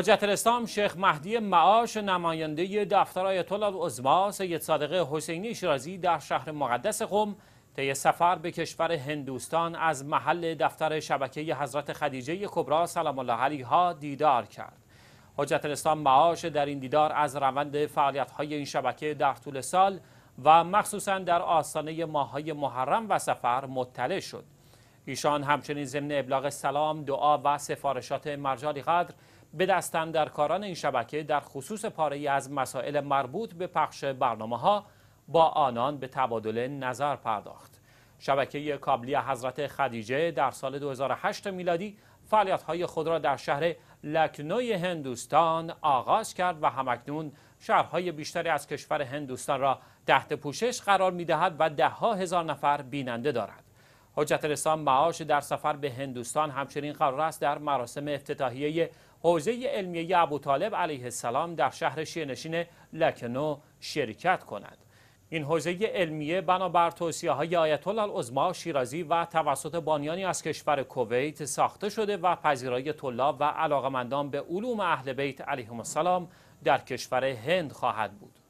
حجت الاسلام شیخ مهدی معاش نماینده دفتر آیت الله عظما سید صادق حسینی شیرازی در شهر مقدس قم طی سفر به کشور هندوستان از محل دفتر شبکه حضرت خدیجه کبرا سلام الله علیها دیدار کرد حجت الاسلام معاش در این دیدار از روند فعالیت های این شبکه در طول سال و مخصوصا در آستانه ماهای محرم و سفر مطلع شد ایشان همچنین ضمن ابلاغ سلام دعا و سفارشات مرجالی قدر به دستم در کاران این شبکه در خصوص پاره از مسائل مربوط به پخش برنامه ها با آنان به تبادل نظر پرداخت. شبکه کابلی حضرت خدیجه در سال 2008 میلادی فعالیت های خود را در شهر لکنوی هندوستان آغاز کرد و همکنون شهرهای بیشتری از کشور هندوستان را تحت پوشش قرار می و ده ها هزار نفر بیننده دارد. حجت الاسلام معاش در سفر به هندوستان همچنین قرار است در مراسم افتتاحیه حوزه علمیه طالب علیه السلام در شهر شیرنشین لکنو شرکت کند این حوزه علمیه بنابر توصیه های آیت الله شیرازی و توسط بانیانی از کشور کویت ساخته شده و پذیرای طلاب و علاقمندان به علوم اهل بیت علیهم السلام در کشور هند خواهد بود